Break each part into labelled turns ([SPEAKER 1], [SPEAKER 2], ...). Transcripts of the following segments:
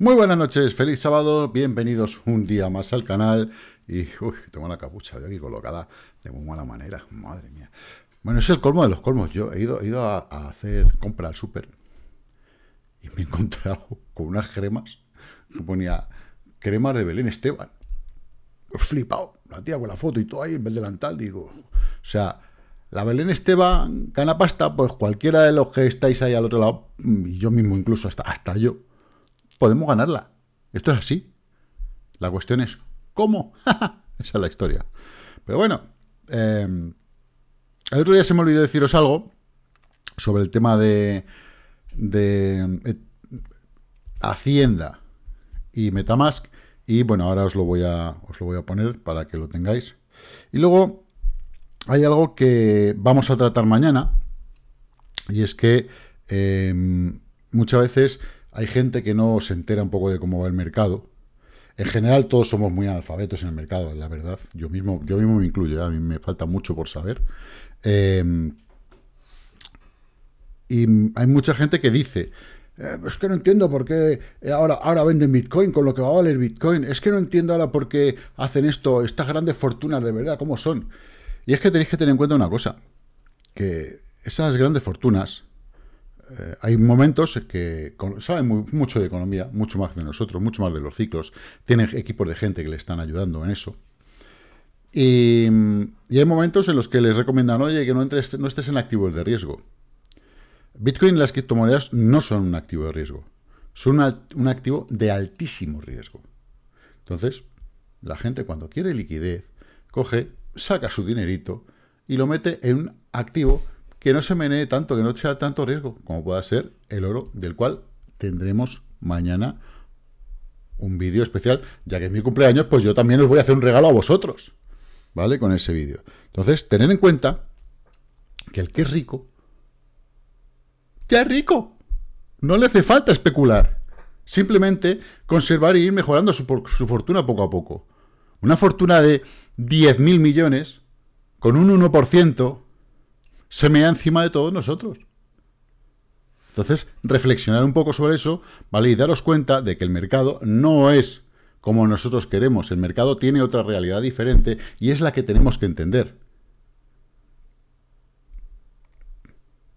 [SPEAKER 1] Muy buenas noches, feliz sábado, bienvenidos un día más al canal. Y, uy, tengo la capucha de aquí colocada de muy mala manera, madre mía. Bueno, es el colmo de los colmos. Yo he ido, a, hacer compra al súper y me he encontrado con unas cremas que ponía cremas de Belén Esteban. Flipado, la tía con la foto y todo ahí en vez delantal, digo. O sea, la Belén Esteban canapasta, pasta, pues cualquiera de los que estáis ahí al otro lado, y yo mismo incluso, hasta yo, podemos ganarla. Esto es así. La cuestión es, ¿cómo? Esa es la historia. Pero bueno, em, el otro día se me olvidó deciros algo sobre el tema de, de eh, Hacienda y Metamask. Y bueno, ahora os lo, voy a, os lo voy a poner para que lo tengáis. Y luego hay algo que vamos a tratar mañana. Y es que em, muchas veces hay gente que no se entera un poco de cómo va el mercado. En general todos somos muy analfabetos en el mercado, la verdad. Yo mismo, yo mismo me incluyo, ¿eh? a mí me falta mucho por saber. Em, y hay mucha gente que dice, eh, es que no entiendo por qué eh, ahora, ahora venden Bitcoin con lo que va a valer Bitcoin. Es que no entiendo ahora por qué hacen esto, estas grandes fortunas de verdad, cómo son. Y es que tenéis que tener en cuenta una cosa, que esas grandes fortunas eh, hay momentos que saben mucho de economía, mucho más de nosotros, mucho más de los ciclos, tienen equipos de gente que le están ayudando en eso. Y, hay momentos en los que les recomiendan, oye, que no, entres, no estés en activos de riesgo. Bitcoin y las criptomonedas no son un activo de riesgo, son un activo de altísimo riesgo. Entonces, la gente cuando quiere liquidez, coge, saca su dinerito y lo mete en un activo que no se menee tanto, que no sea tanto riesgo como pueda ser el oro, del cual tendremos mañana un vídeo especial, ya que es mi cumpleaños, pues yo también os voy a hacer un regalo a vosotros, ¿vale? Con ese vídeo. Entonces, tener en cuenta que el que es rico, ya es rico. No le hace falta especular. Simplemente conservar y ir mejorando su, su fortuna poco a poco. Una fortuna de 10.000 millones, con un 1%, se mea encima de todos nosotros. Entonces, reflexionar un poco sobre eso, ¿vale? Y daros cuenta de que el mercado no es como nosotros queremos. El mercado tiene otra realidad diferente y es la que tenemos que entender.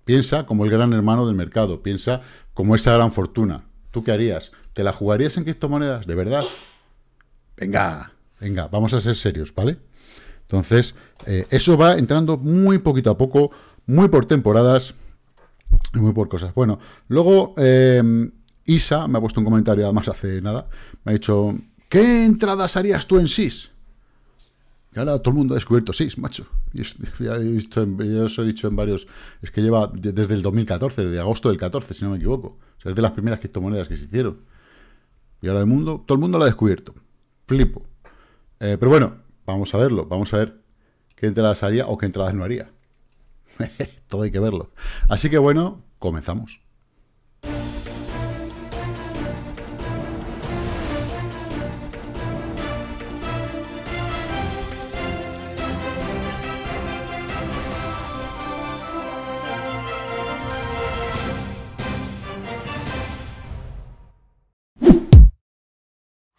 [SPEAKER 1] Piensa como el gran hermano del mercado, piensa como esa gran fortuna. ¿Tú qué harías? ¿Te la jugarías en criptomonedas? ¿De verdad? Venga, venga, vamos a ser serios, ¿vale? Entonces, eh, eso va entrando muy poquito a poco, muy por temporadas y muy por cosas. Bueno, luego eh, Isa me ha puesto un comentario, además hace nada, me ha dicho, ¿qué entradas harías tú en SIS? Y ahora todo el mundo ha descubierto SIS, macho. Yo, ya he os he dicho en varios, es que lleva desde el 2014, desde agosto del 14, si no me equivoco. O sea, es de las primeras criptomonedas que se hicieron. Y ahora el mundo, todo el mundo lo ha descubierto. Flipo. Eh, pero bueno, Vamos a verlo, vamos a ver qué entradas haría o qué entradas no haría. Todo hay que verlo. Así que bueno, comenzamos.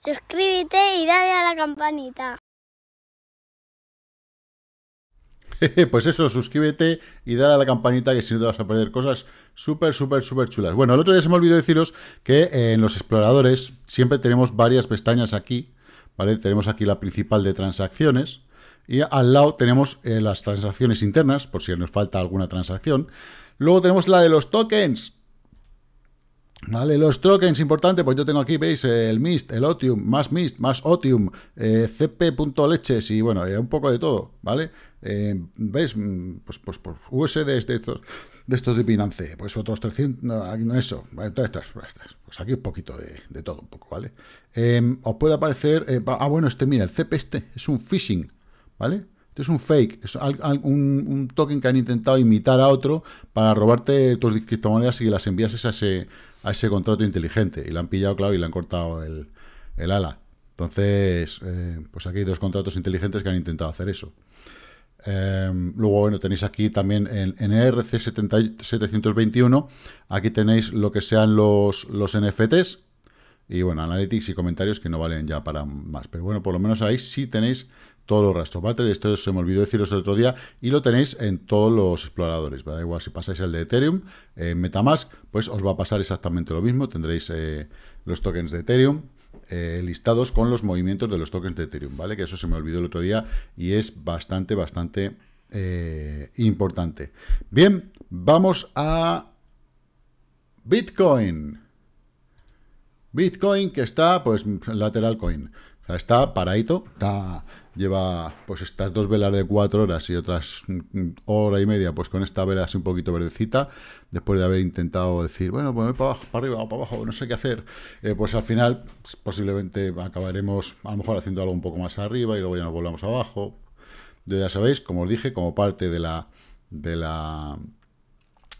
[SPEAKER 1] Suscríbete y dale a la campanita. pues eso, suscríbete y dale a la campanita que si no te vas a perder cosas súper, súper, súper chulas. Bueno, el otro día se me olvidó deciros que eh, en los exploradores siempre tenemos varias pestañas aquí, ¿vale? Tenemos aquí la principal de transacciones y al lado tenemos eh, las transacciones internas, por si nos falta alguna transacción. Luego tenemos la de los tokens, Vale, los tokens, importante, pues yo tengo aquí, veis, el MIST, el OTIUM, más MIST, más OTIUM, eh, CP.leches y bueno, eh, un poco de todo, ¿vale? eh, ¿ves? Mm, pues, pues, USD pues, de estos, de estos de Binance, pues otros 300, no, eso, entonces, pues aquí un poquito de, de todo, un poco, ¿vale? Em, os puede aparecer, eh, ah, bueno, este, mira, el CP este es un phishing, ¿vale? Este es un fake, es un, token que han intentado imitar a otro para robarte tus criptomonedas y que las envías a ese, a ese contrato inteligente. Y la han pillado, claro, y le han cortado el, ala. Entonces, eh, pues aquí hay dos contratos inteligentes que han intentado hacer eso. Em, luego, bueno, tenéis aquí también en, nrc e ERC721, aquí tenéis lo que sean los, los NFTs, y bueno, analytics y comentarios que no valen ya para más. Pero bueno, por lo menos ahí sí tenéis todos los rastros, Esto se me olvidó deciros el otro día y lo tenéis en todos los exploradores, ¿vale? Igual si pasáis el de Ethereum, eh, Metamask, pues os va a pasar exactamente lo mismo. Tendréis eh, los tokens de Ethereum, eh, listados con los movimientos de los tokens de Ethereum, ¿vale? Que eso se me olvidó el otro día y es bastante, bastante eh, importante. Bien, vamos a Bitcoin. Bitcoin que está, pues, lateral coin. O sea, está paradito, está lleva pues estas dos velas de cuatro horas y otras mm, hora y media, pues con esta vela así un poquito verdecita, después de haber intentado decir, bueno, pues voy para abajo, para arriba o para abajo, no sé qué hacer, eh, pues al final pues, posiblemente acabaremos a lo mejor haciendo algo un poco más arriba y luego ya nos volvamos abajo. Yo ya sabéis, como os dije, como parte de la, de la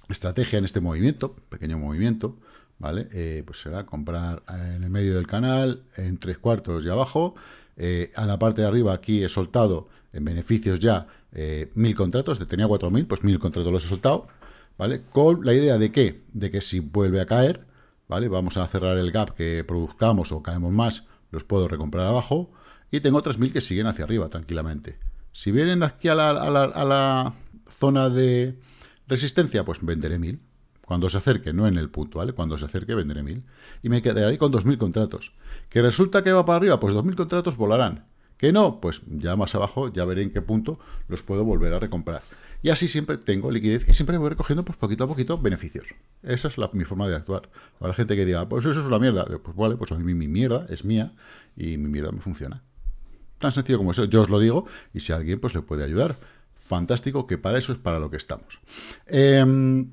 [SPEAKER 1] estrategia en este movimiento, pequeño movimiento, ¿vale? Eh, pues será comprar en el medio del canal, en tres cuartos y abajo, eh, a la parte de arriba aquí he soltado en beneficios ya eh, mil contratos, tenía 4.000, pues mil contratos los he soltado, ¿vale? Con la idea de que, de que si vuelve a caer, ¿vale? Vamos a cerrar el gap que produzcamos o caemos más, los puedo recomprar abajo, y tengo otras mil que siguen hacia arriba tranquilamente. Si vienen aquí a la, a la zona de resistencia, pues venderé mil, cuando se acerque, no en el punto, ¿vale? cuando se acerque vendré mil y me quedaré con 2.000 contratos. ¿Que resulta que va para arriba? Pues 2.000 contratos volarán. ¿Que no? Pues ya más abajo ya veré en qué punto los puedo volver a recomprar. Y así siempre tengo liquidez y siempre voy recogiendo pues, poquito a poquito beneficios. Esa es mi forma de actuar. la gente que diga, pues eso es una mierda. Pues vale, pues a mí mi mierda es mía y mi mierda me funciona. Tan sencillo como eso, yo os lo digo y si alguien pues le puede ayudar. Fantástico, que para eso es para lo que estamos. Em,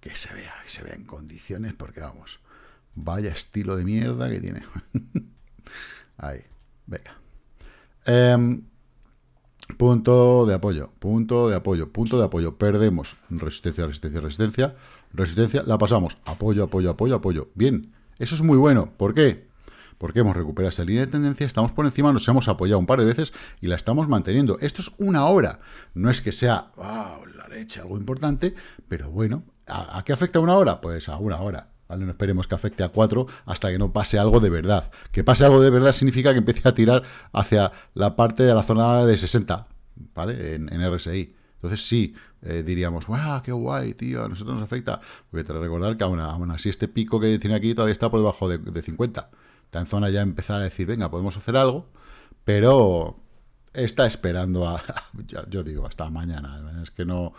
[SPEAKER 1] que se vea, que se vea en condiciones, porque vamos, vaya estilo de mierda que tiene. Ahí, venga. Em, punto de apoyo, punto de apoyo, punto de apoyo. Perdemos resistencia, resistencia, resistencia. Resistencia, la pasamos. Apoyo, apoyo, apoyo, apoyo. Bien, eso es muy bueno. ¿Por qué? Porque hemos recuperado esa línea de tendencia, estamos por encima, nos hemos apoyado un par de veces y la estamos manteniendo. Esto es una hora. No es que sea ah, la leche, algo importante, pero bueno, ¿A, qué afecta una hora? Pues a una hora. ¿vale? No esperemos que afecte a cuatro hasta que no pase algo de verdad. Que pase algo de verdad significa que empiece a tirar hacia la parte de la zona de 60, ¿vale? En, RSI. Entonces sí, eh, diríamos, ¡guau, qué guay, tío! A nosotros nos afecta. Porque te recordar que aún, así este pico que tiene aquí todavía está por debajo de, de 50. Está en zona ya empezar a decir, venga, podemos hacer algo, pero está esperando a, yo, digo, hasta mañana, es que no,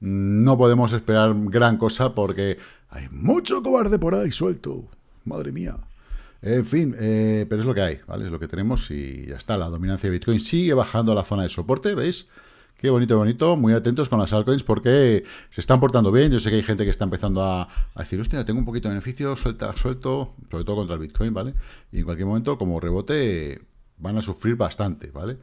[SPEAKER 1] no podemos esperar gran cosa porque hay mucho cobarde por ahí suelto. Madre mía. En fin, eh, pero es lo que hay, ¿vale? Es lo que tenemos y ya está. La dominancia de Bitcoin sigue bajando a la zona de soporte, ¿veis? Qué bonito, bonito. Muy atentos con las altcoins porque se están portando bien. Yo sé que hay gente que está empezando a, decir, hostia, tengo un poquito de beneficio, suelta, suelto, sobre todo contra el Bitcoin, ¿vale? Y en cualquier momento, como rebote, van a sufrir bastante, ¿vale?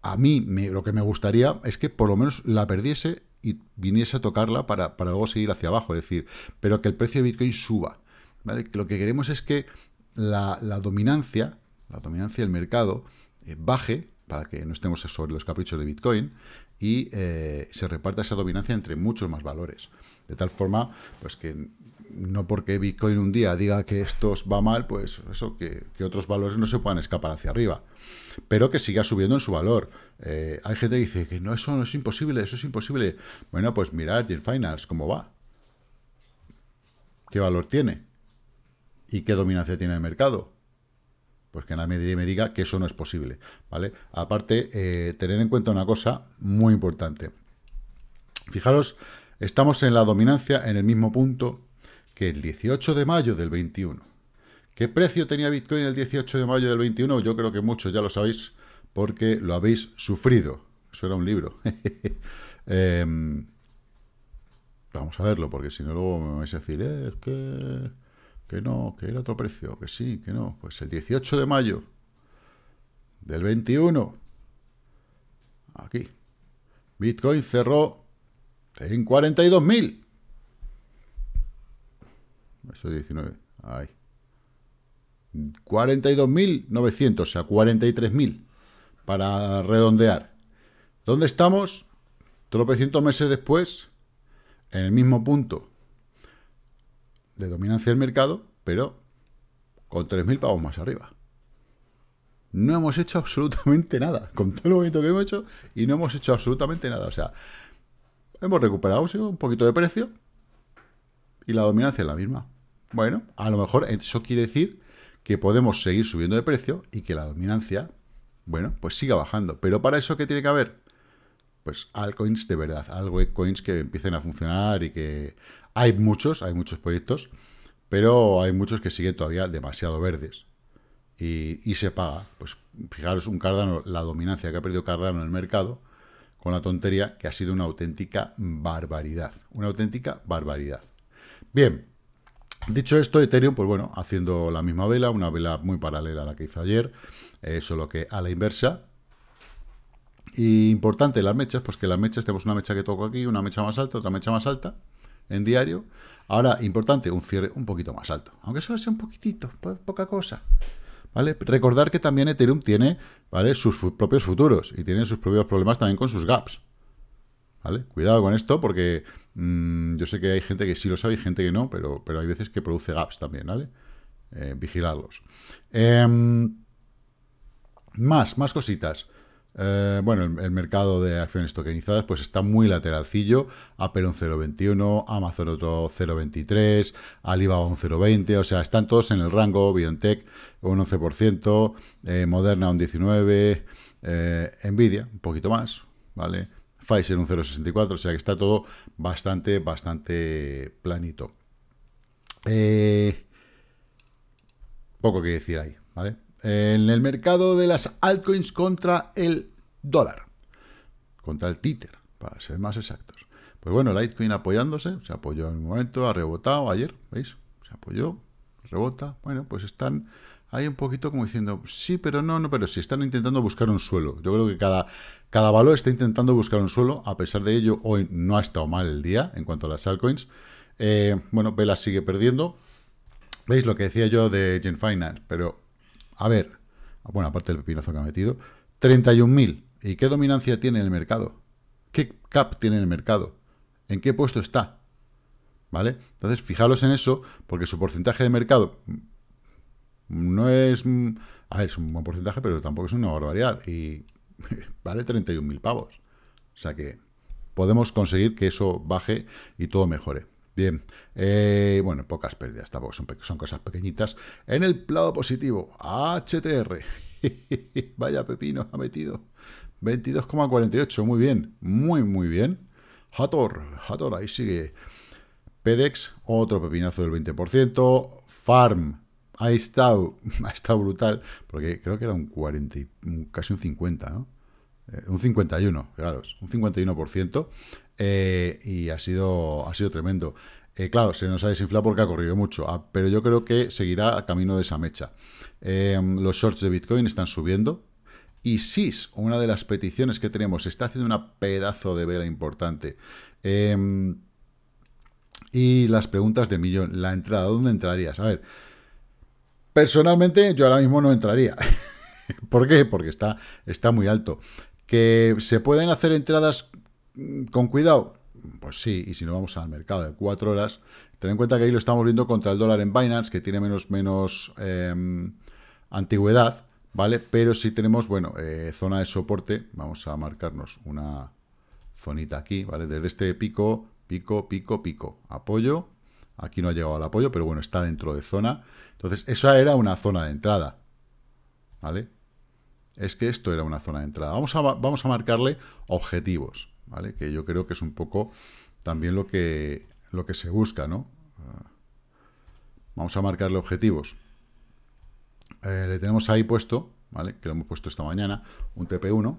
[SPEAKER 1] A mí lo que me gustaría es que por lo menos la perdiese y viniese a tocarla para, luego seguir hacia abajo, es decir, pero que el precio de Bitcoin suba. ¿vale? lo que queremos es que la, dominancia, la dominancia del mercado, eh, baje para que no estemos sobre los caprichos de Bitcoin y eh, se reparta esa dominancia entre muchos más valores. De tal forma pues que no porque Bitcoin un día diga que esto va mal, pues eso, que, otros valores no se puedan escapar hacia arriba. Pero que siga subiendo en su valor. Eh, hay gente que dice que no, eso no es imposible, eso es imposible. Bueno, pues mirad en Finals cómo va. ¿Qué valor tiene? ¿Y qué dominancia tiene el mercado? Pues que nadie me diga que eso no es posible. ¿vale? Aparte, eh, tener en cuenta una cosa muy importante. Fijaros, estamos en la dominancia en el mismo punto que el 18 de mayo del 21. ¿Qué precio tenía Bitcoin el 18 de mayo del 21? Yo creo que muchos ya lo sabéis porque lo habéis sufrido. Eso era un libro. Em, vamos a verlo, porque si no luego me vais a decir, eh, es que, que no, que era otro precio, que sí, que no. Pues el 18 de mayo del 21, aquí, Bitcoin cerró en 42.000. Eso es 19. Ahí. 42.900, o sea, 43.000 para redondear. ¿Dónde estamos? Tropecientos meses después, en el mismo punto de dominancia del mercado, pero con 3.000 pavos más arriba. No hemos hecho absolutamente nada. Con todo lo bonito que hemos hecho, y no hemos hecho absolutamente nada. O sea, hemos recuperado un poquito de precio y la dominancia es la misma. Bueno, a lo mejor eso quiere decir que podemos seguir subiendo de precio y que la dominancia, bueno, pues siga bajando. Pero para eso, ¿qué tiene que haber? Pues altcoins de verdad, altcoins que empiecen a funcionar y que hay muchos, hay muchos proyectos, pero hay muchos que siguen todavía demasiado verdes. Y, se paga. Pues fijaros, un Cardano, la dominancia que ha perdido Cardano en el mercado, con la tontería que ha sido una auténtica barbaridad. Una auténtica barbaridad. Bien, Dicho esto, Ethereum, pues bueno, haciendo la misma vela, una vela muy paralela a la que hizo ayer, eh, solo que a la inversa. Y importante, las mechas, pues que las mechas, tenemos una mecha que toco aquí, una mecha más alta, otra mecha más alta, en diario. Ahora, importante, un cierre un poquito más alto, aunque solo sea un poquitito, poca cosa. ¿Vale? Recordar que también Ethereum tiene sus propios futuros y tiene sus propios problemas también con sus gaps. Cuidado con esto porque mm, yo sé que hay gente que sí lo sabe y gente que no, pero, pero hay veces que produce gaps también, ¿vale? Eh, vigilarlos. Em, más, más cositas. Eh, bueno, el, mercado de acciones tokenizadas pues está muy lateralcillo. Apple un 0.21, Amazon otro 0.23, Alibaba un 0.20. O sea, están todos en el rango. BioNTech un 11%, eh, Moderna un 19%, Nvidia un poquito más, ¿vale? Pfizer un 0,64, o sea que está todo bastante, bastante planito. Eh, poco que decir ahí, ¿vale? En el mercado de las altcoins contra el dólar, contra el títer, para ser más exactos. Pues bueno, Litecoin apoyándose, se apoyó en un momento, ha rebotado ayer, ¿veis? Se apoyó, rebota, bueno, pues están ahí un poquito como diciendo, sí, pero no, no, pero sí, están intentando buscar un suelo. Yo creo que cada cada valor está intentando buscar un suelo, a pesar de ello, hoy no ha estado mal el día en cuanto a las altcoins. Eh, bueno, Vela sigue perdiendo. ¿Veis lo que decía yo de Gen Finance? Pero, a ver, bueno, aparte del pepinazo que ha metido, 31.000. ¿Y qué dominancia tiene el mercado? ¿Qué cap tiene el mercado? ¿En qué puesto está? ¿Vale? Entonces, fijaros en eso, porque su porcentaje de mercado no es... A ver, es un buen porcentaje, pero tampoco es una barbaridad. Y vale 31.000 pavos. O sea que podemos conseguir que eso baje y todo mejore. Bien, eh, bueno, pocas pérdidas, tampoco son, cosas pequeñitas. En el lado positivo, HTR. Vaya pepino ha metido. 22,48, muy bien, muy, muy bien. Hator, Hator, ahí sigue. PEDEX, otro pepinazo del 20%. Farm, ha estado, ha brutal, porque creo que era un 40, casi un 50, ¿no? Eh, un 51, fijaros, un 51%, eh, y ha sido, ha sido tremendo. Eh, claro, se nos ha desinflado porque ha corrido mucho, ah, pero yo creo que seguirá a camino de esa mecha. los shorts de Bitcoin están subiendo, y SIS, una de las peticiones que tenemos, está haciendo una pedazo de vela importante. Em, y las preguntas de millón, la entrada, ¿dónde entrarías? A ver, Personalmente, yo ahora mismo no entraría. ¿Por qué? Porque está, está muy alto. ¿Que se pueden hacer entradas mm, con cuidado? Pues sí, y si no vamos al mercado de cuatro horas, ten en cuenta que ahí lo estamos viendo contra el dólar en Binance, que tiene menos, menos em, antigüedad, ¿vale? Pero si tenemos, bueno, eh, zona de soporte, vamos a marcarnos una zonita aquí, ¿vale? Desde este pico, pico, pico, pico, apoyo, Aquí no ha llegado al apoyo, pero bueno, está dentro de zona. Entonces, esa era una zona de entrada. ¿Vale? Es que esto era una zona de entrada. Vamos a, vamos a marcarle objetivos, ¿vale? Que yo creo que es un poco también lo que, lo que se busca, ¿no? Vamos a marcarle objetivos. Eh, le tenemos ahí puesto, ¿vale? Que lo hemos puesto esta mañana, un TP1.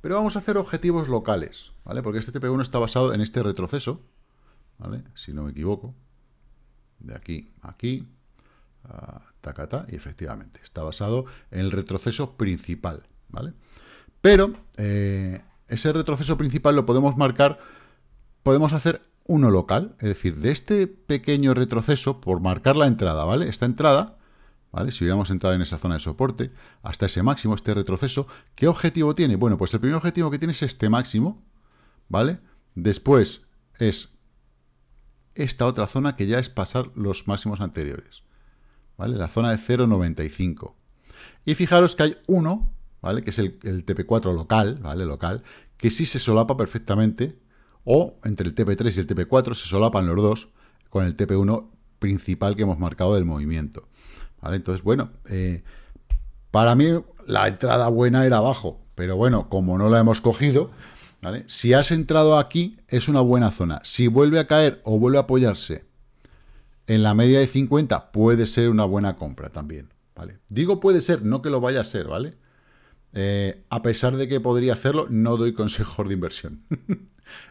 [SPEAKER 1] Pero vamos a hacer objetivos locales, ¿vale? Porque este TP1 está basado en este retroceso, ¿vale? Si no me equivoco, de aquí a aquí, tacata, y efectivamente está basado en el retroceso principal, ¿vale? Pero eh, ese retroceso principal lo podemos marcar, podemos hacer uno local, es decir, de este pequeño retroceso, por marcar la entrada, ¿vale? Esta entrada, ¿vale? Si hubiéramos entrado en esa zona de soporte, hasta ese máximo, este retroceso, ¿qué objetivo tiene? Bueno, pues el primer objetivo que tiene es este máximo, ¿vale? Después es esta otra zona que ya es pasar los máximos anteriores. ¿Vale? La zona de 0,95. Y fijaros que hay uno, ¿vale? Que es el, TP4 local, ¿vale? Local, que sí se solapa perfectamente, o entre el TP3 y el TP4 se solapan los dos con el TP1 principal que hemos marcado del movimiento. ¿Vale? Entonces, bueno, eh, para mí la entrada buena era abajo, pero bueno, como no la hemos cogido, si has entrado aquí, es una buena zona. Si vuelve a caer o vuelve a apoyarse en la media de 50, puede ser una buena compra también, ¿vale? Digo puede ser, no que lo vaya a ser, ¿vale? Eh, a pesar de que podría hacerlo, no doy consejos de inversión.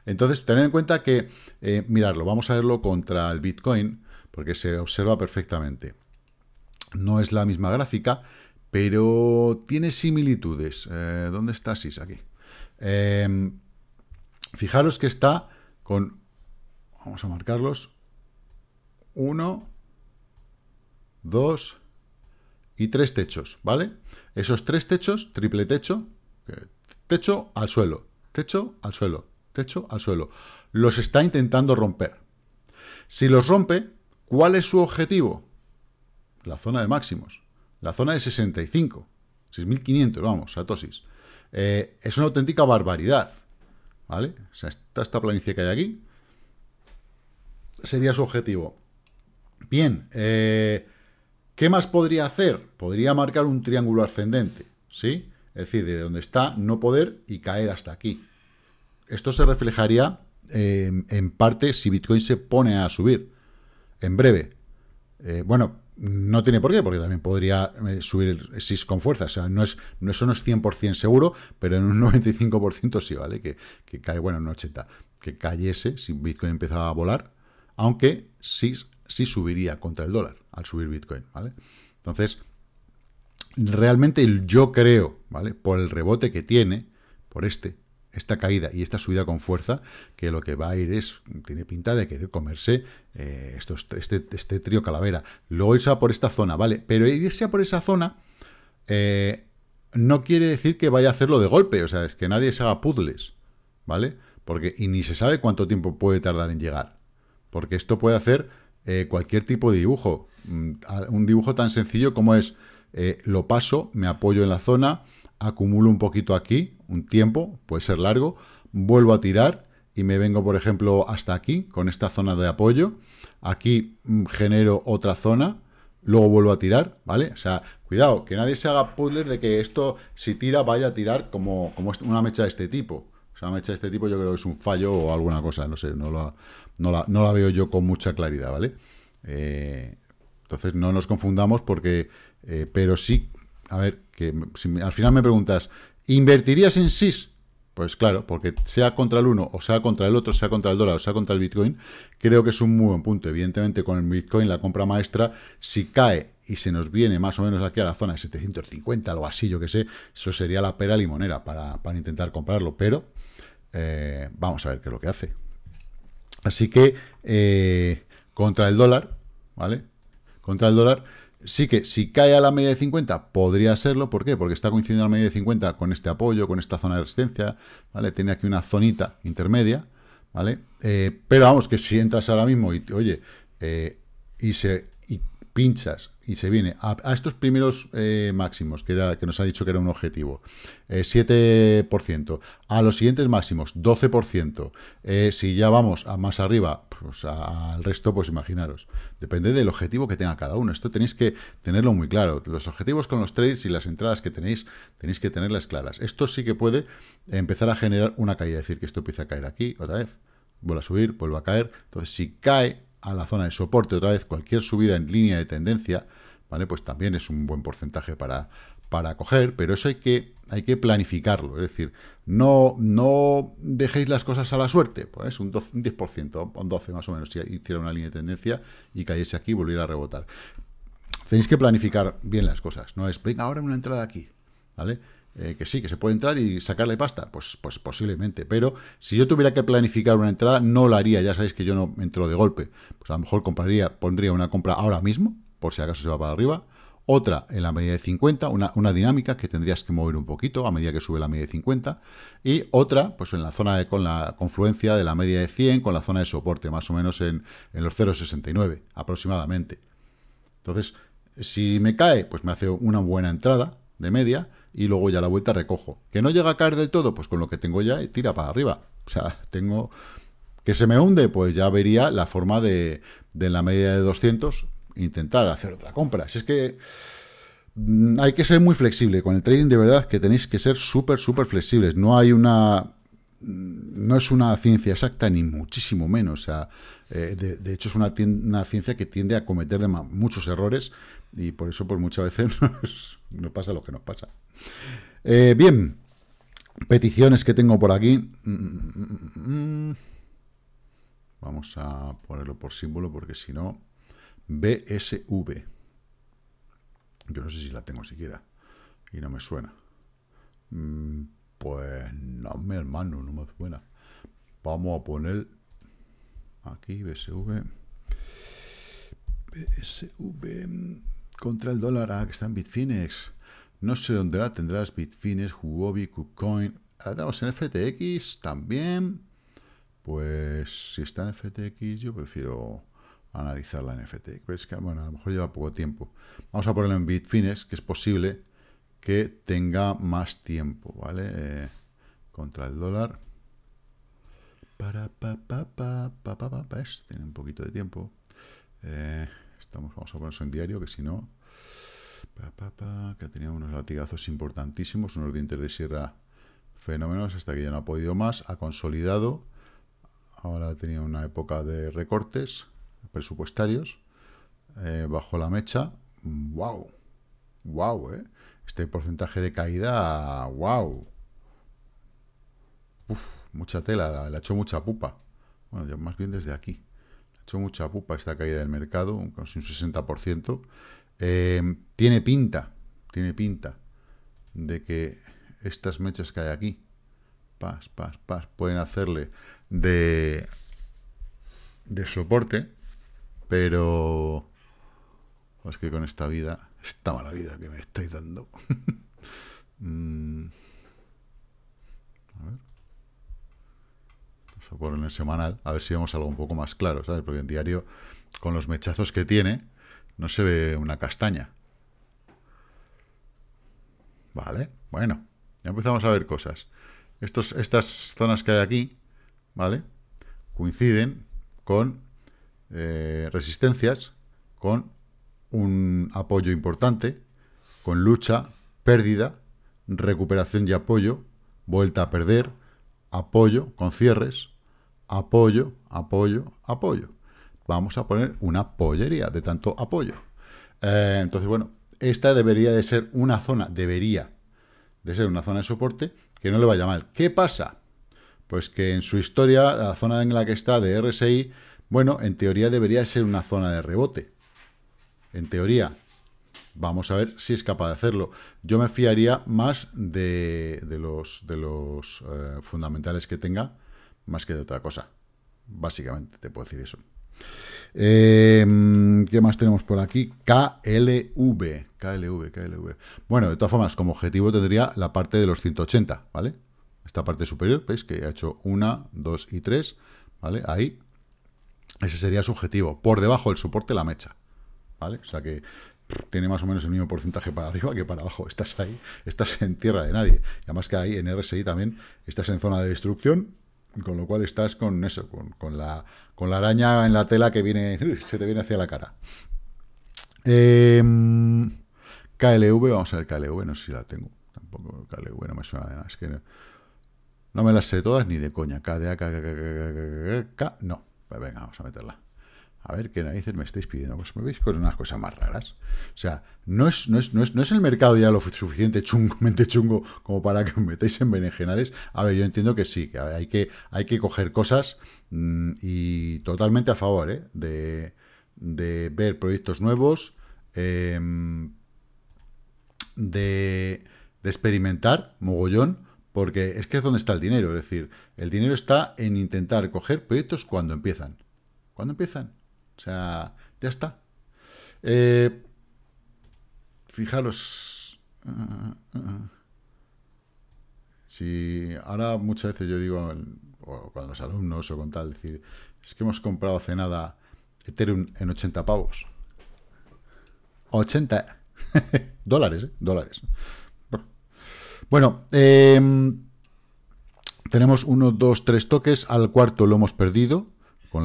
[SPEAKER 1] Entonces, tener en cuenta que, eh, mirarlo, vamos a verlo contra el Bitcoin, porque se observa perfectamente. No es la misma gráfica, pero tiene similitudes. Eh, ¿Dónde está SIS? Aquí. Em, fijaros que está con, vamos a marcarlos, 1, 2 y tres techos, ¿vale? Esos tres techos, triple techo, techo al suelo, techo al suelo, techo al suelo, los está intentando romper. Si los rompe, ¿cuál es su objetivo? La zona de máximos, la zona de 65, 6.500, vamos, satosis. Eh, es una auténtica barbaridad. ¿Vale? O sea, esta, esta planicie que hay aquí sería su objetivo. Bien, eh, ¿qué más podría hacer? Podría marcar un triángulo ascendente, ¿sí? Es decir, de donde está no poder y caer hasta aquí. Esto se reflejaría eh, en parte si Bitcoin se pone a subir en breve. bueno, no tiene por qué, porque también podría eh, subir SIS con fuerza. O sea, no es, no, eso no es 100% seguro, pero en un 95% sí, ¿vale? Que, que cae, bueno, en un 80%, que cayese si Bitcoin empezaba a volar, aunque SIS sí subiría contra el dólar al subir Bitcoin, ¿vale? Entonces, realmente yo creo, ¿vale? Por el rebote que tiene, por este, esta caída y esta subida con fuerza, que lo que va a ir es, tiene pinta de querer comerse eh, este, este, este, trío calavera. Luego irse a por esta zona, ¿vale? Pero irse a por esa zona eh, no quiere decir que vaya a hacerlo de golpe, o sea, es que nadie se haga puzzles, ¿vale? Porque, y ni se sabe cuánto tiempo puede tardar en llegar, porque esto puede hacer eh, cualquier tipo de dibujo. Mm, un dibujo tan sencillo como es, lo paso, me apoyo en la zona, acumulo un poquito aquí, un tiempo, puede ser largo, vuelvo a tirar y me vengo, por ejemplo, hasta aquí, con esta zona de apoyo, aquí mm, genero otra zona, luego vuelvo a tirar, ¿vale? O sea, cuidado, que nadie se haga puzzles de que esto, si tira, vaya a tirar como, como una mecha de este tipo. O sea, una mecha de este tipo yo creo que es un fallo o alguna cosa, no sé, no la, no la, veo yo con mucha claridad, ¿vale? Eh, entonces no nos confundamos porque, eh, pero sí, a ver, que si al final me preguntas, ¿Invertirías en SIS? Pues claro, porque sea contra el uno, o sea contra el otro, sea contra el dólar, o sea contra el Bitcoin, creo que es un muy buen punto. Evidentemente, con el Bitcoin, la compra maestra, si cae y se nos viene más o menos aquí a la zona de 750, o así, yo que sé, eso sería la pera limonera para, para intentar comprarlo, pero eh, vamos a ver qué es lo que hace. Así que, eh, contra el dólar, ¿vale? Contra el dólar Sí que si cae a la media de 50, podría serlo. ¿Por qué? Porque está coincidiendo la media de 50 con este apoyo, con esta zona de resistencia, ¿vale? Tiene aquí una zonita intermedia, ¿vale? Eh, pero vamos, que si entras ahora mismo y, oye, eh, y, se, y pinchas y se viene a, estos primeros eh, máximos, que, era, que nos ha dicho que era un objetivo, 7%, eh, a los siguientes máximos, 12%, eh, si ya vamos a más arriba, pues al resto, pues imaginaros, depende del objetivo que tenga cada uno, esto tenéis que tenerlo muy claro, los objetivos con los trades y las entradas que tenéis, tenéis que tenerlas claras, esto sí que puede empezar a generar una caída, es decir, que esto empieza a caer aquí, otra vez, vuelve a subir, vuelve a caer, entonces si cae, a la zona de soporte otra vez, cualquier subida en línea de tendencia, ¿vale? Pues también es un buen porcentaje para, para coger, pero eso hay que, hay que planificarlo, es decir, no, no dejéis las cosas a la suerte, pues un, 10%, un 12 más o menos, si hiciera una línea de tendencia y cayese aquí y volviera a rebotar. Tenéis que planificar bien las cosas, no es, venga, ahora una entrada aquí, ¿vale? Eh, que sí, que se puede entrar y sacarle pasta, pues, pues posiblemente, pero si yo tuviera que planificar una entrada, no la haría, ya sabéis que yo no entro de golpe, pues a lo mejor compraría, pondría una compra ahora mismo, por si acaso se va para arriba, otra en la media de 50, una, dinámica que tendrías que mover un poquito a medida que sube la media de 50, y otra pues en la zona de, con la confluencia de la media de 100 con la zona de soporte, más o menos en, en los 0,69 aproximadamente. Entonces, si me cae, pues me hace una buena entrada, de media y luego ya la vuelta recojo. ¿Que no llega a caer del todo? Pues con lo que tengo ya tira para arriba. O sea, tengo... ¿Que se me hunde? Pues ya vería la forma de, de la media de 200 intentar hacer otra compra. Si es que mm, hay que ser muy flexible con el trading, de verdad que tenéis que ser súper, súper flexibles. No hay una... Mm, no es una ciencia exacta, ni muchísimo menos. O sea, eh, de, hecho, es una, una, ciencia que tiende a cometer muchos errores y por eso, pues muchas veces nos, pasa lo que nos pasa. Eh, bien, peticiones que tengo por aquí. Mm, mm, mm, Vamos a ponerlo por símbolo porque si no... BSV. Yo no sé si la tengo siquiera. Y no me suena. Pues no, me hermano, no me suena. Vamos a poner aquí BSV. BSV contra el dólar a que está en Bitfinex. No sé dónde la tendrás, Bitfinex, Huobi, KuCoin. La tenemos en FTX también. Pues si está en FTX, yo prefiero analizarla en FTX. Pero que, bueno, a lo mejor lleva poco tiempo. Vamos a ponerlo en Bitfinex, que es posible que tenga más tiempo, ¿vale? contra el dólar. Para, pa, pa, pa, pa, pa, pa, tiene un poquito de tiempo. Eh, vamos a ponernos en diario, que si no... Que ha tenido que tenía unos latigazos importantísimos, unos dientes de sierra fenómenos, hasta que ya no ha podido más, ha consolidado, ahora tenía una época de recortes presupuestarios, eh, bajo la mecha, wow, wow, ¿eh? este porcentaje de caída, wow, mucha tela, Le ha hecho mucha pupa, bueno, ya más bien desde aquí, hecho mucha pupa esta caída del mercado, con un 60%. Eh, tiene pinta, tiene pinta de que estas mechas que hay aquí, pas, pas, pas, pueden hacerle de, de soporte, pero es que con esta vida, esta mala vida que me estáis dando. Mm, por el semanal, a ver si vemos algo un poco más claro, ¿sabes? Porque en diario, con los mechazos que tiene, no se ve una castaña. Vale, bueno, ya empezamos a ver cosas. Estos, estas zonas que hay aquí, ¿vale? Coinciden con eh, resistencias, con un apoyo importante, con lucha, pérdida, recuperación y apoyo, vuelta a perder, apoyo con cierres, apoyo, apoyo, apoyo. Vamos a poner una pollería de tanto apoyo. Eh, entonces, bueno, esta debería de ser una zona, debería de ser una zona de soporte que no le vaya mal. ¿Qué pasa? Pues que en su historia, la zona en la que está de RSI, bueno, en teoría debería ser una zona de rebote. En teoría. Vamos a ver si es capaz de hacerlo. Yo me fiaría más de, los, eh, fundamentales que tenga más que de otra cosa. Básicamente te puedo decir eso. Eh, ¿Qué más tenemos por aquí? KLV, KLV, KLV. Bueno, de todas formas, como objetivo tendría la parte de los 180, ¿vale? Esta parte superior, veis que ha hecho 1, 2 y 3, ¿vale? Ahí, ese sería su objetivo. Por debajo el soporte, la mecha, ¿vale? O sea que tiene más o menos el mismo porcentaje para arriba que para abajo. Estás ahí, estás en tierra de nadie. Y además que ahí en RSI también estás en zona de destrucción, con lo cual estás con eso, con, con, la, con la araña en la tela que viene, se te viene hacia la cara. KLV, vamos a ver KLV, no sé si la tengo, tampoco KLV no me suena de nada, es que no, me las sé todas ni de coña, KDA, K, K, K, K, no, pues venga, vamos a meterla. A ver, ¿qué narices me estáis pidiendo? me veis con unas cosas más raras. O sea, no es, no es, el mercado ya lo suficiente mente chungo como para que os metáis en berenjenales. A ver, yo entiendo que sí, que hay que, hay que coger cosas mm, y totalmente a favor ¿eh? de, ver proyectos nuevos, em, de, de experimentar mogollón, porque es que es donde está el dinero. Es decir, el dinero está en intentar coger proyectos cuando empiezan. ¿Cuándo empiezan? O sea, ya está. Eh, fijaros. si ahora muchas veces yo digo, o con los alumnos o con tal, decir, es que hemos comprado hace nada Ethereum en 80 pavos. 80 dólares, ¿eh? dólares. Bueno, em, tenemos uno, dos, tres toques. Al cuarto lo hemos perdido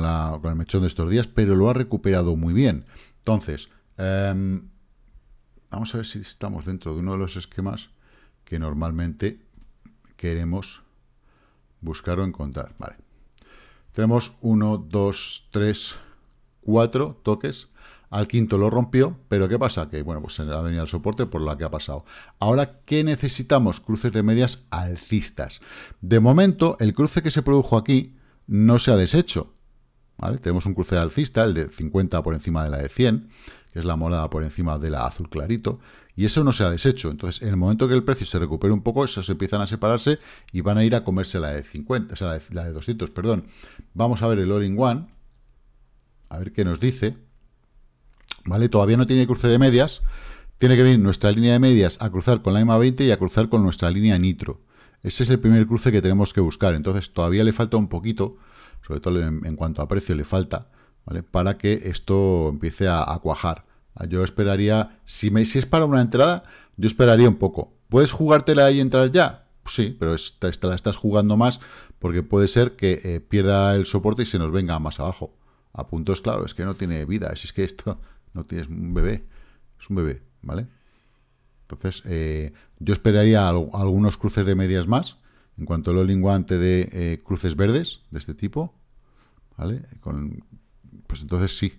[SPEAKER 1] con, el mechón de estos días, pero lo ha recuperado muy bien. Entonces, em, vamos a ver si estamos dentro de uno de los esquemas que normalmente queremos buscar o encontrar. Vale. Tenemos 1, 2, 3, 4 toques. Al quinto lo rompió, pero ¿qué pasa? Que, bueno, pues se le ha venido el soporte por la que ha pasado. Ahora, ¿qué necesitamos? Cruces de medias alcistas. De momento, el cruce que se produjo aquí no se ha deshecho. Tenemos un cruce alcista, el de 50 por encima de la de 100, que es la morada por encima de la azul clarito, y eso no se ha deshecho. Entonces, en el momento que el precio se recupere un poco, esos empiezan a separarse y van a ir a comerse la de 50, o sea, la de, la 200, perdón. Vamos a ver el all-in-one, a ver qué nos dice. ¿Vale? Todavía no tiene cruce de medias, tiene que venir nuestra línea de medias a cruzar con la EMA 20 y a cruzar con nuestra línea nitro. Ese es el primer cruce que tenemos que buscar, entonces todavía le falta un poquito sobre todo en, cuanto a precio le falta, ¿vale? Para que esto empiece a, cuajar. Yo esperaría, si, me, es para una entrada, yo esperaría un poco. ¿Puedes jugártela y entrar ya? sí, pero esta, la estás jugando más porque puede ser que eh, pierda el soporte y se nos venga más abajo. A puntos, claro, es que no tiene vida. Si es que esto no tienes un bebé, es un bebé, ¿vale? Entonces, eh, yo esperaría algunos cruces de medias más, en cuanto lo linguante de eh, cruces verdes, de este tipo, ¿vale? pues entonces sí.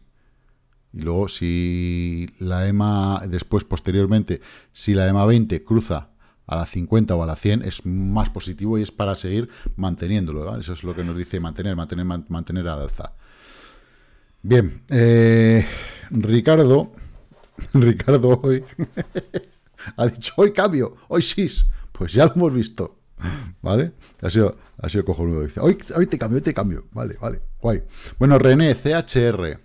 [SPEAKER 1] Y luego si la EMA, después, posteriormente, si la EMA 20 cruza a la 50 o a la 100 es más positivo y es para seguir manteniéndolo. Eso es lo que nos dice mantener, mantener, mantener al alza. Bien, eh, Ricardo, Ricardo hoy ha dicho, hoy cambio, hoy sí, pues ya lo hemos visto. ¿Vale? Ha sido, ha sido cojonudo. Dice, hoy, hoy te cambio, hoy te cambio. Vale, vale, guay. Bueno, René, CHR.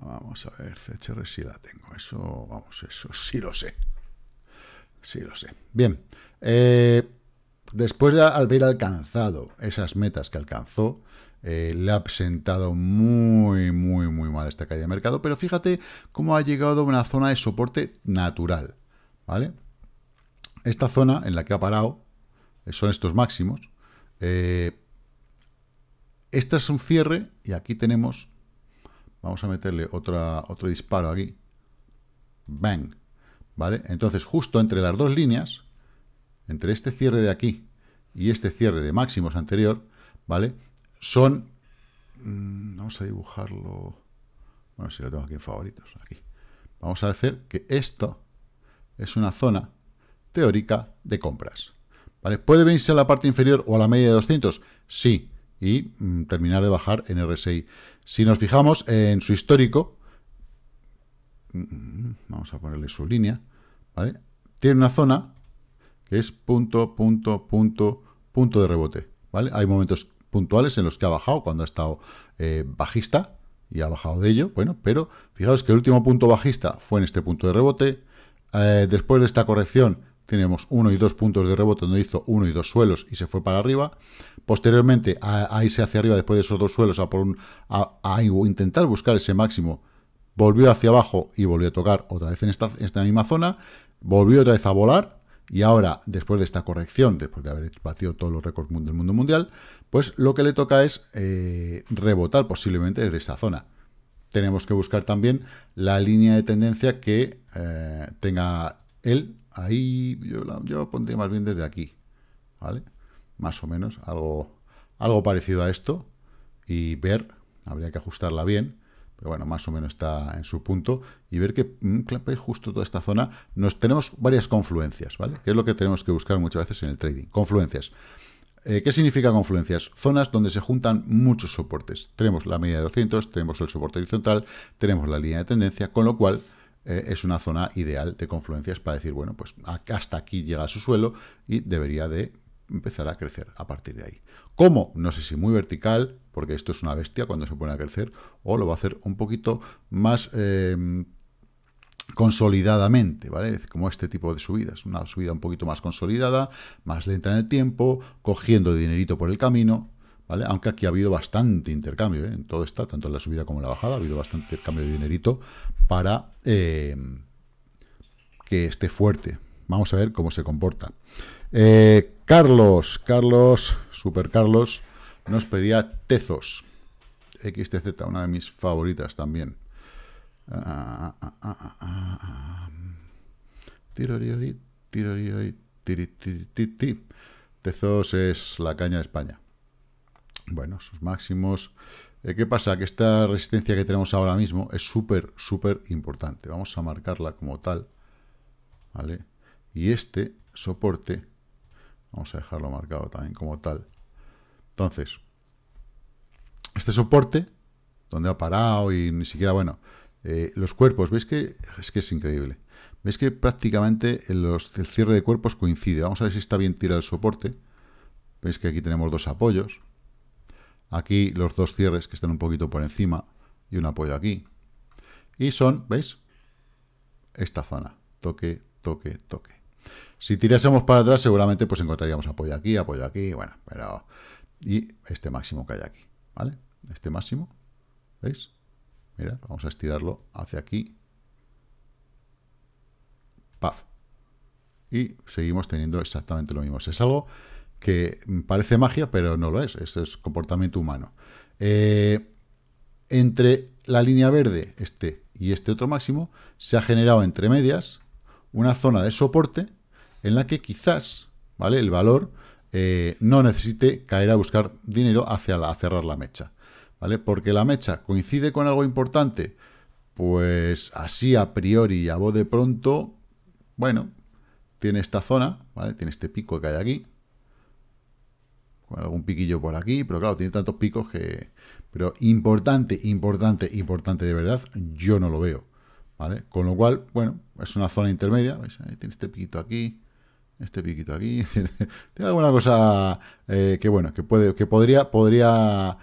[SPEAKER 1] Vamos a ver, CHR sí la tengo. Eso, vamos, eso sí lo sé. Sí lo sé. Bien. Eh, después de haber alcanzado esas metas que alcanzó, eh, le ha presentado muy, muy, muy mal esta calle de mercado. Pero fíjate cómo ha llegado a una zona de soporte natural. ¿Vale? esta zona en la que ha parado, eh, son estos máximos, eh, este es un cierre y aquí tenemos, vamos a meterle otro disparo aquí, bang, ¿vale? Entonces justo entre las dos líneas, entre este cierre de aquí y este cierre de máximos anterior, ¿vale? Son, mm, vamos a dibujarlo, bueno, si lo tengo aquí en favoritos, aquí. Vamos a decir que esto es una zona teórica de compras. ¿Puede venirse a la parte inferior o a la media de 200? Sí, y mm, terminar de bajar en RSI. Si nos fijamos en su histórico, mm, mm, vamos a ponerle su línea, tiene una zona que es punto, punto, punto, punto de rebote. Hay momentos puntuales en los que ha bajado cuando ha estado eh, bajista y ha bajado de ello, bueno, pero fijaros que el último punto bajista fue en este punto de rebote, eh, después de esta corrección tenemos uno y dos puntos de rebote donde hizo uno y dos suelos y se fue para arriba. Posteriormente, a, se irse hacia arriba después de esos dos suelos a, por intentar buscar ese máximo, volvió hacia abajo y volvió a tocar otra vez en esta, esta misma zona. Volvió otra vez a volar y ahora, después de esta corrección, después de haber batido todos los récords del mundo mundial, pues lo que le toca es eh, rebotar posiblemente desde esa zona. Tenemos que buscar también la línea de tendencia que eh, tenga él ahí, yo, la, pondría más bien desde aquí, ¿vale? Más o menos, algo, algo parecido a esto, y ver, habría que ajustarla bien, pero bueno, más o menos está en su punto, y ver que mm, justo toda esta zona, nos tenemos varias confluencias, ¿vale? Que es lo que tenemos que buscar muchas veces en el trading, confluencias. Eh, ¿Qué significa confluencias? Zonas donde se juntan muchos soportes. Tenemos la media de 200, tenemos el soporte horizontal, tenemos la línea de tendencia, con lo cual eh, es una zona ideal de confluencias para decir, bueno, pues hasta aquí llega su suelo y debería de empezar a crecer a partir de ahí. ¿Cómo? No sé si muy vertical, porque esto es una bestia cuando se pone a crecer, o lo va a hacer un poquito más eh, consolidadamente, ¿vale? Como este tipo de subidas, una subida un poquito más consolidada, más lenta en el tiempo, cogiendo dinerito por el camino, aunque aquí ha habido bastante intercambio, ¿eh? en todo está, tanto en la subida como en la bajada, ha habido bastante intercambio de dinerito para eh, que esté fuerte. Vamos a ver cómo se comporta. Eh, Carlos, Carlos, Super Carlos, nos pedía Tezos. XTZ, una de mis favoritas también. Tezos es la caña de España. Bueno, sus máximos. Eh, ¿Qué pasa? Que esta resistencia que tenemos ahora mismo es súper, súper importante. Vamos a marcarla como tal. ¿Vale? Y este soporte, vamos a dejarlo marcado también como tal. Entonces, este soporte, donde ha parado y ni siquiera, bueno, eh, los cuerpos, ¿veis que es que es increíble? ¿Veis que prácticamente los, el cierre de cuerpos coincide? Vamos a ver si está bien tirado el soporte. Veis que aquí tenemos dos apoyos. Aquí los dos cierres que están un poquito por encima y un apoyo aquí. Y son, ¿veis? Esta zona. Toque, toque, toque. Si tirásemos para atrás, seguramente pues encontraríamos apoyo aquí, apoyo aquí, bueno, pero... Y este máximo que hay aquí, ¿vale? Este máximo, ¿veis? Mira, vamos a estirarlo hacia aquí. ¡Paf! Y seguimos teniendo exactamente lo mismo. Es algo que parece magia, pero no lo es, eso es comportamiento humano. Eh, entre la línea verde, este y este otro máximo, se ha generado entre medias una zona de soporte en la que quizás ¿vale? el valor eh, no necesite caer a buscar dinero hacia a cerrar la mecha. ¿vale? Porque la mecha coincide con algo importante, pues así a priori a voz de pronto, bueno, tiene esta zona, ¿vale? tiene este pico que hay aquí, algún piquillo por aquí, pero claro, tiene tantos picos que... Pero importante, importante, importante de verdad, yo no lo veo, ¿vale? Con lo cual, bueno, es una zona intermedia, Ahí tiene este piquito aquí, este piquito aquí, tiene, alguna cosa eh, que, bueno, que, puede, que podría, podría,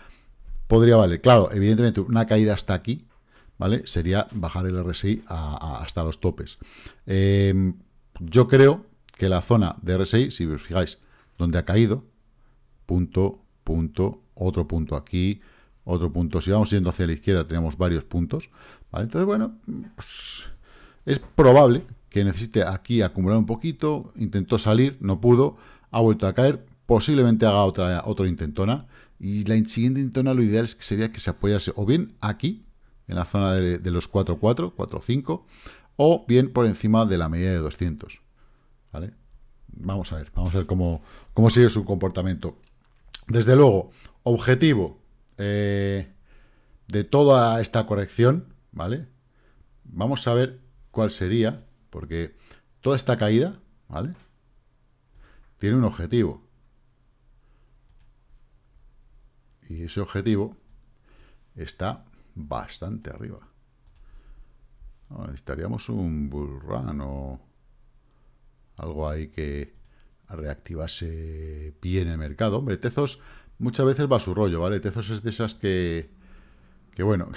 [SPEAKER 1] podría valer. Claro, evidentemente una caída hasta aquí, ¿vale? Sería bajar el RSI hasta los topes. Eh, yo creo que la zona de RSI, si os fijáis, donde ha caído, punto, punto, otro punto aquí, otro punto. Si vamos yendo hacia la izquierda tenemos varios puntos. Entonces, bueno, pues, es probable que necesite aquí acumular un poquito. Intentó salir, no pudo, ha vuelto a caer. Posiblemente haga otra, otro intentona. Y la siguiente intentona lo ideal es que sería que se apoyase o bien aquí, en la zona de, los 4 los 4-5, o bien por encima de la media de 200. Vamos a ver, vamos a ver cómo, cómo sigue su comportamiento. Desde luego, objetivo eh, de toda esta corrección, ¿vale? Vamos a ver cuál sería, porque toda esta caída, ¿vale? Tiene un objetivo. Y ese objetivo está bastante arriba. necesitaríamos un bull run o algo ahí que a reactivarse bien el mercado. Hombre, Tezos muchas veces va a su rollo, ¿vale? Tezos es de esas que, que bueno,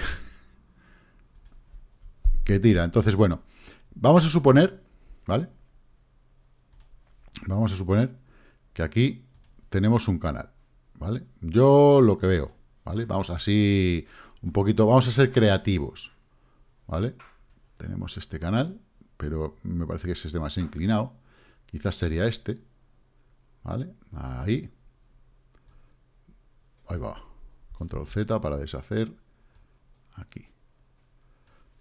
[SPEAKER 1] que tira. Entonces, bueno, vamos a suponer, ¿vale? Vamos a suponer que aquí tenemos un canal, ¿vale? Yo lo que veo, ¿vale? Vamos así un poquito, vamos a ser creativos, ¿vale? Tenemos este canal, pero me parece que ese es más inclinado. Quizás sería este, ¿Vale? Ahí. Ahí va. Control Z para deshacer. Aquí.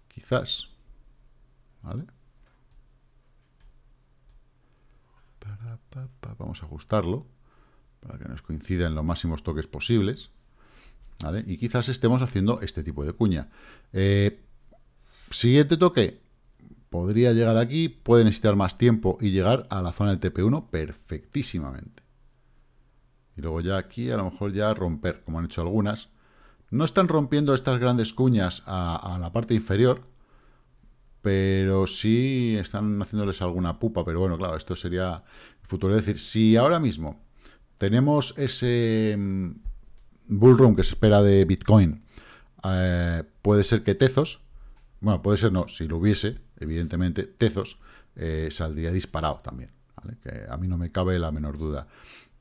[SPEAKER 1] Quizás. Vamos a ajustarlo para que nos coincida en los máximos toques posibles. Y quizás estemos haciendo este tipo de cuña. Eh, siguiente toque, podría llegar aquí, puede necesitar más tiempo y llegar a la zona del TP1 perfectísimamente. Y luego ya aquí a lo mejor ya romper, como han hecho algunas. No están rompiendo estas grandes cuñas a, la parte inferior, pero sí están haciéndoles alguna pupa. Pero bueno, claro, esto sería el futuro. Es decir, si ahora mismo tenemos ese mm, run que se espera de Bitcoin, eh, puede ser que Tezos bueno, puede ser no, si lo hubiese, evidentemente, Tezos eh, saldría disparado también, que a mí no me cabe la menor duda.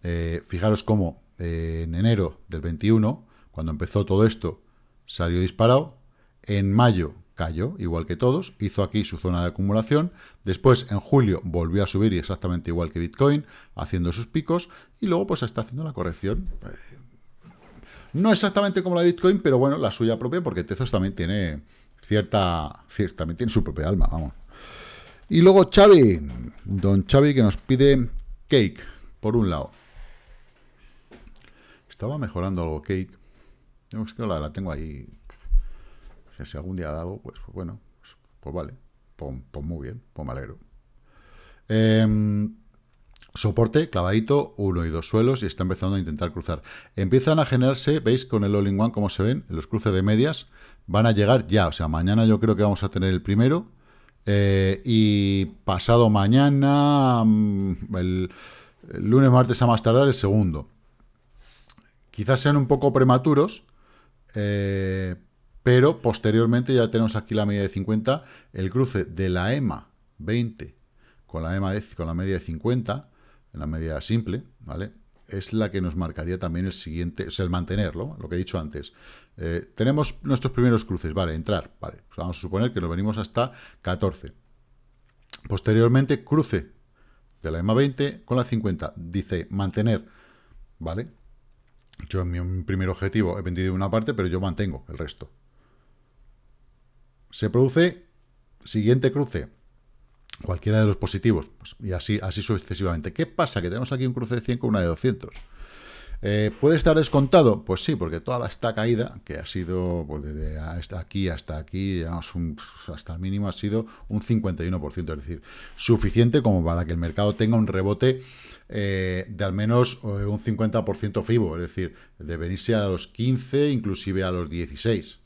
[SPEAKER 1] Eh, fijaros cómo eh, en enero del 21, cuando empezó todo esto, salió disparado, en mayo cayó, igual que todos, hizo aquí su zona de acumulación, después en julio volvió a subir exactamente igual que Bitcoin, haciendo sus picos, y luego pues está haciendo la corrección. No exactamente como la de Bitcoin, pero bueno, la suya propia, porque Tezos también tiene cierta, también tiene su propia alma, vamos. Y luego Xavi, don Xavi que nos pide Cake, por un lado. Estaba mejorando algo Cake. Es que la, la tengo ahí. si algún día da algo, pues, pues bueno, pues, pues vale. Pues, muy bien, pues me alegro. Em, soporte, clavadito, uno y dos suelos y está empezando a intentar cruzar. Empiezan a generarse, veis con el all-in-one como se ven, los cruces de medias, van a llegar ya. O sea, mañana yo creo que vamos a tener el primero. Eh, y pasado mañana, mm, el, lunes, martes a más tardar, el segundo. Quizás sean un poco prematuros, eh, pero posteriormente ya tenemos aquí la media de 50, el cruce de la EMA 20 con la, EMA con la media de 50, en la media simple, ¿vale? es la que nos marcaría también el siguiente, es el mantenerlo, lo que he dicho antes. Eh, tenemos nuestros primeros cruces, vale, entrar, vale. Pues vamos a suponer que lo venimos hasta 14. Posteriormente, cruce de la EMA 20 con la 50. Dice mantener, ¿vale? Yo en mi primer objetivo he vendido una parte, pero yo mantengo el resto. Se produce siguiente cruce, cualquiera de los positivos, pues, y así, sucesivamente. ¿Qué pasa? Que tenemos aquí un cruce de 100 con una de 200. Eh, ¿Puede estar descontado? Pues sí, porque toda esta caída, que ha sido pues, desde aquí hasta aquí, hasta el mínimo, ha sido un 51%, es decir, suficiente como para que el mercado tenga un rebote eh, de al menos eh, un 50% FIBO, es decir, de venirse a los 15, inclusive a los 16.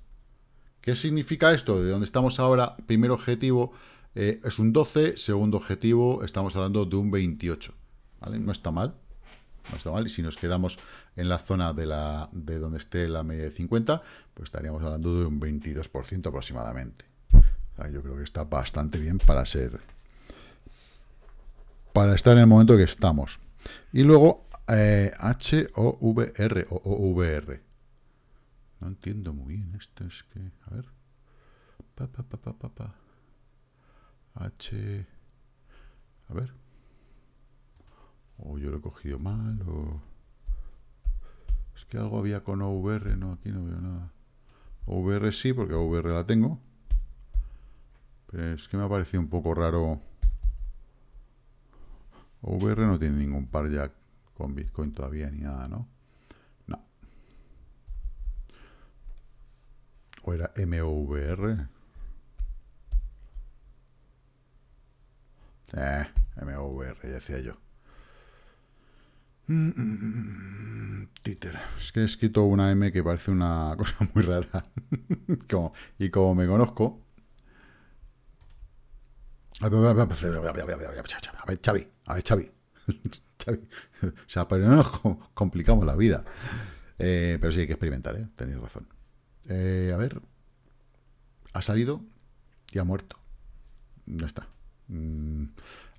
[SPEAKER 1] ¿Qué significa esto? De donde estamos ahora, primer objetivo, eh, es un 12, segundo objetivo, estamos hablando de un 28. ¿vale? No está mal. No está mal. Y si nos quedamos en la zona de, la, de donde esté la media de 50, pues estaríamos hablando de un 22% aproximadamente. yo creo que está bastante bien para ser... Para estar en el momento que estamos. Y luego H-O-V-R eh, o O-V-R. No entiendo muy bien esto, es que... A ver. Pa, pa, pa, pa, pa, pa. H... A ver. O yo lo he cogido mal, o... Es que algo había con OVR, no, aquí no veo nada. OVR sí, porque OVR la tengo. Pero es que me ha parecido un poco raro. OVR no tiene ningún par ya con Bitcoin todavía ni nada, ¿no? No. ¿O era MOVR? Eh, ya decía yo. Mm, mm, mm, títer. Es que he escrito una M que parece una cosa muy rara. y como me conozco... A ver, a ver, a ver, a ver, O sea, pero no nos complicamos la vida. Eh, pero sí hay que experimentar, ¿eh? tenéis razón. Eh, a ver, ha salido y ha muerto. Ya está. Mm,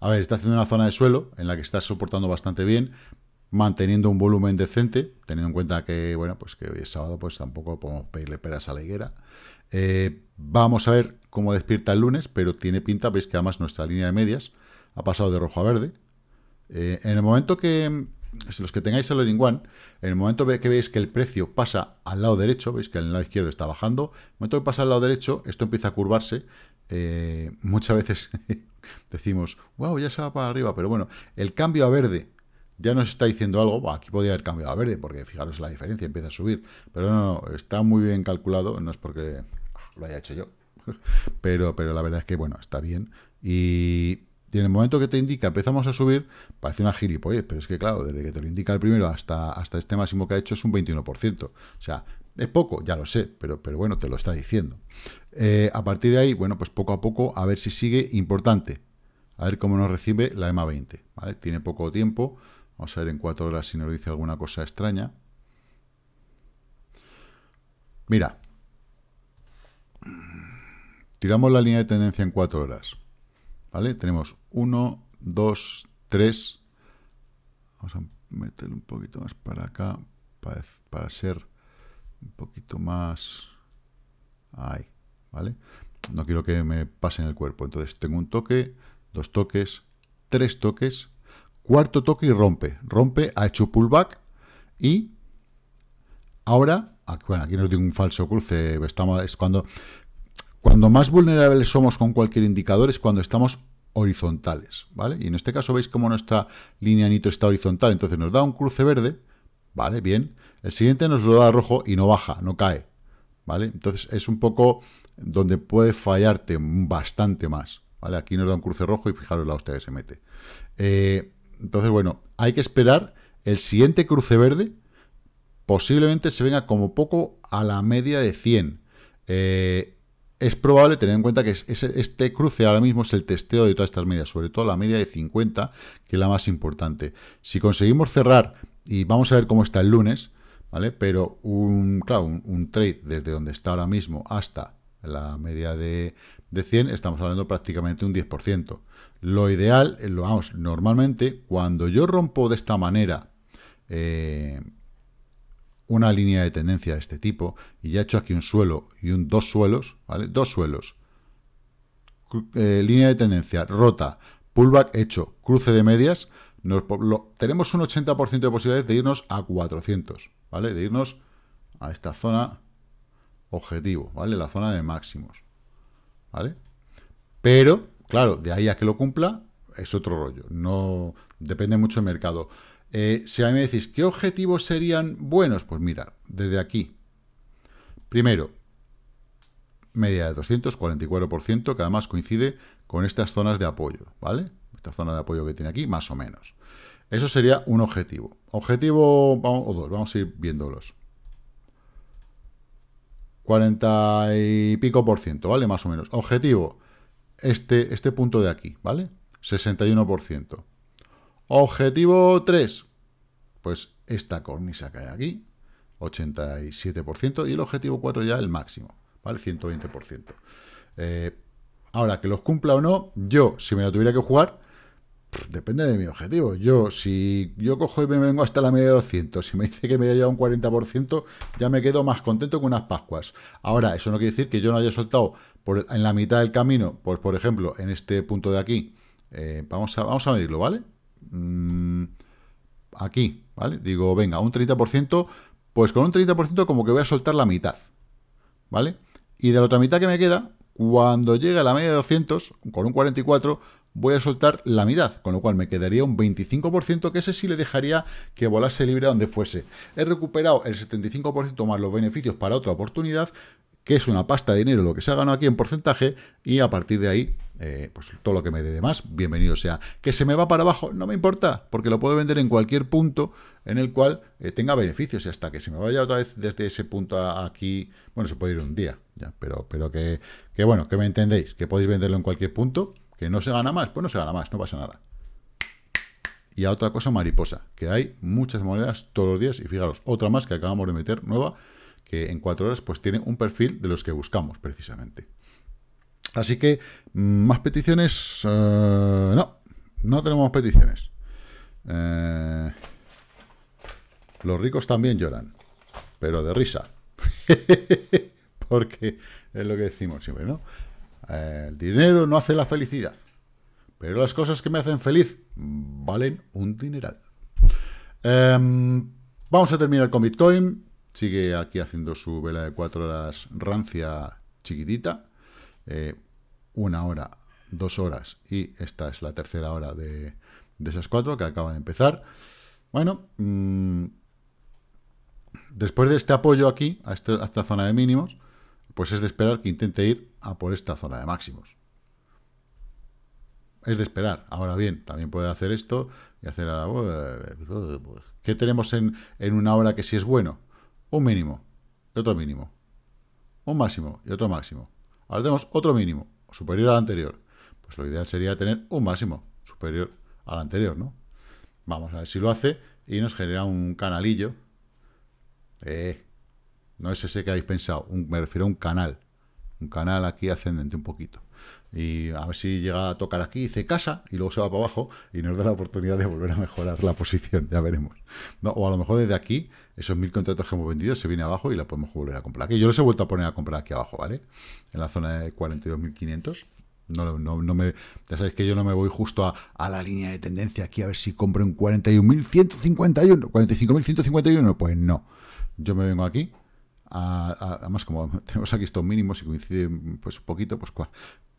[SPEAKER 1] a ver, está haciendo una zona de suelo en la que está soportando bastante bien, manteniendo un volumen decente, teniendo en cuenta que, bueno, pues que hoy es sábado, pues tampoco podemos pedirle peras a la higuera. Eh, vamos a ver cómo despierta el lunes, pero tiene pinta, veis que además nuestra línea de medias ha pasado de rojo a verde. Eh, en el momento que, mm, los que tengáis el Learning en el momento que veis que el precio pasa al lado derecho, veis que el lado izquierdo está bajando, en el momento que pasa al lado derecho, esto empieza a curvarse, eh, muchas veces decimos, wow, ya se va para arriba, pero bueno, el cambio a verde ya nos está diciendo algo, aquí podría haber cambiado a verde, porque fijaros la diferencia, empieza a subir, pero no, está muy bien calculado, no es porque lo haya hecho yo, pero, pero la verdad es que, bueno, está bien, y, tiene en el momento que te indica empezamos a subir, parece una gilipollez, pero es que claro, desde que te lo indica el primero hasta, hasta este máximo que ha hecho es un 21%, o sea, es poco, ya lo sé, pero, pero bueno, te lo está diciendo. Eh, a partir de ahí, bueno, pues poco a poco, a ver si sigue importante. A ver cómo nos recibe la EMA 20. Tiene poco tiempo. Vamos a ver en cuatro horas si nos dice alguna cosa extraña. Mira. Tiramos la línea de tendencia en cuatro horas. ¿Vale? Tenemos 1, 2, 3. Vamos a meter un poquito más para acá. para, para ser un poquito más ahí, ¿vale? No quiero que me pase en el cuerpo. Entonces tengo un toque, dos toques, tres toques, cuarto toque y rompe. Rompe, ha hecho pullback y ahora, ah, bueno, aquí nos digo un falso cruce, estamos, es cuando, cuando más vulnerables somos con cualquier indicador es cuando estamos horizontales, ¿vale? Y en este caso veis cómo nuestra línea NITO está horizontal, entonces nos da un cruce verde, ¿vale? Bien. El siguiente nos lo da rojo y no baja, no cae, ¿vale? Entonces es un poco donde puede fallarte bastante más, ¿vale? Aquí nos da un cruce rojo y fijaros la hostia que se mete. Eh, entonces, bueno, hay que esperar el siguiente cruce verde, posiblemente se venga como poco a la media de 100. Eh, es probable tener en cuenta que es, este cruce ahora mismo es el testeo de todas estas medias, sobre todo la media de 50, que es la más importante. Si conseguimos cerrar y vamos a ver cómo está el lunes, ¿vale? Pero un, un, trade desde donde está ahora mismo hasta la media de, 100, estamos hablando prácticamente un 10%. Lo ideal, eh, lo vamos, normalmente, cuando yo rompo de esta manera eh, una línea de tendencia de este tipo, y ya he hecho aquí un suelo y un dos suelos, ¿vale? Dos suelos. Eh, línea de tendencia rota, pullback hecho, cruce de medias, tenemos un 80% de posibilidades de irnos a 400, ¿vale? De irnos a esta zona objetivo, ¿vale? La zona de máximos, ¿vale? Pero, claro, de ahí a que lo cumpla es otro rollo. No Depende mucho del mercado. Eh, si a mí me decís, ¿qué objetivos serían buenos? Pues mira, desde aquí. Primero, media de 244% que además coincide con estas zonas de apoyo, ¿vale? esta zona de apoyo que tiene aquí, más o menos. Eso sería un objetivo. Objetivo, vamos, o dos, vamos a ir viéndolos. 40 y pico por ciento, ¿vale? Más o menos. Objetivo, este, este punto de aquí, ¿vale? 61%. Objetivo 3, pues esta cornisa que hay aquí, 87%, y el objetivo 4 ya el máximo, ¿vale? 120%. Eh, ahora, que los cumpla o no, yo, si me la tuviera que jugar, depende de mi objetivo. Yo, si yo cojo y me vengo hasta la media de 200, si me dice que me haya llevado un 40%, ya me quedo más contento que unas pascuas. Ahora, eso no quiere decir que yo no haya soltado por, en la mitad del camino, pues por ejemplo, en este punto de aquí, eh, vamos, a, vamos a medirlo, ¿vale? Mm, aquí, ¿vale? Digo, venga, un 30%, pues con un 30% como que voy a soltar la mitad, ¿vale? Y de la otra mitad que me queda, cuando llegue a la media de 200, con un 44, voy a soltar la mitad, con lo cual me quedaría un 25%, que ese sí le dejaría que volase libre a donde fuese. He recuperado el 75% más los beneficios para otra oportunidad, que es una pasta de dinero lo que se ha ganado aquí en porcentaje, y a partir de ahí, eh, pues todo lo que me dé de más, bienvenido sea. Que se me va para abajo, no me importa, porque lo puedo vender en cualquier punto en el cual eh, tenga beneficios, y hasta que se me vaya otra vez desde ese punto aquí, bueno, se puede ir un día, ya, pero, pero que, que bueno, que me entendéis, que podéis venderlo en cualquier punto, ¿Que no se gana más? Pues no se gana más, no pasa nada. Y a otra cosa mariposa, que hay muchas monedas todos los días. Y fijaros, otra más que acabamos de meter, nueva, que en cuatro horas pues tiene un perfil de los que buscamos precisamente. Así que, ¿más peticiones? Eh, no, no tenemos peticiones. Eh, los ricos también lloran, pero de risa. Porque es lo que decimos siempre, ¿no? El dinero no hace la felicidad, pero las cosas que me hacen feliz valen un dineral. Em, vamos a terminar con Bitcoin. Sigue aquí haciendo su vela de cuatro horas rancia chiquitita. Eh, una hora, dos horas y esta es la tercera hora de, esas cuatro que acaba de empezar. Bueno, mm, después de este apoyo aquí, este, a esta zona de mínimos, pues es de esperar que intente ir a por esta zona de máximos. Es de esperar. Ahora bien, también puede hacer esto y hacer a pues, ¿Qué tenemos en, una hora que si es bueno? Un mínimo y otro mínimo. Un máximo y otro máximo. Ahora tenemos otro mínimo, superior al anterior. Pues lo ideal sería tener un máximo superior al anterior, ¿no? Vamos a ver si lo hace y nos genera un canalillo. Eh, no es ese que habéis pensado, me refiero a un canal un canal aquí ascendente un poquito. Y a ver si llega a tocar aquí, dice casa y luego se va para abajo y nos da la oportunidad de volver a mejorar la posición, ya veremos. o a lo mejor desde aquí, esos mil contratos que hemos vendido se viene abajo y la podemos volver a comprar aquí. Yo los he vuelto a poner a comprar aquí abajo, ¿vale? En la zona de 42.500. No, no, me, ya sabéis que yo no me voy justo a, a, la línea de tendencia aquí a ver si compro en 41.151, 45.151, pues no. Yo me vengo aquí, además como tenemos aquí estos mínimos y coinciden pues un poquito, pues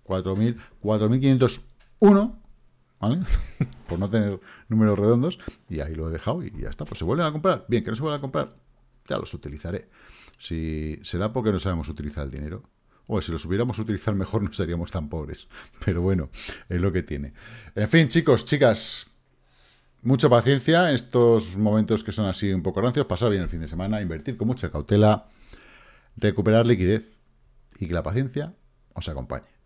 [SPEAKER 1] 4.000, 4.501, ¿vale? Por no tener números redondos, y ahí lo he dejado y ya está. Pues se vuelven a comprar, bien, que no se vuelvan a comprar, ya los utilizaré. Si será porque no sabemos utilizar el dinero. O si los hubiéramos utilizar mejor no seríamos tan pobres. Pero bueno, es lo que tiene. En fin, chicos, chicas, mucha paciencia en estos momentos que son así un poco rancios, pasar bien el fin de semana, invertir con mucha cautela recuperar liquidez y que la paciencia os acompañe.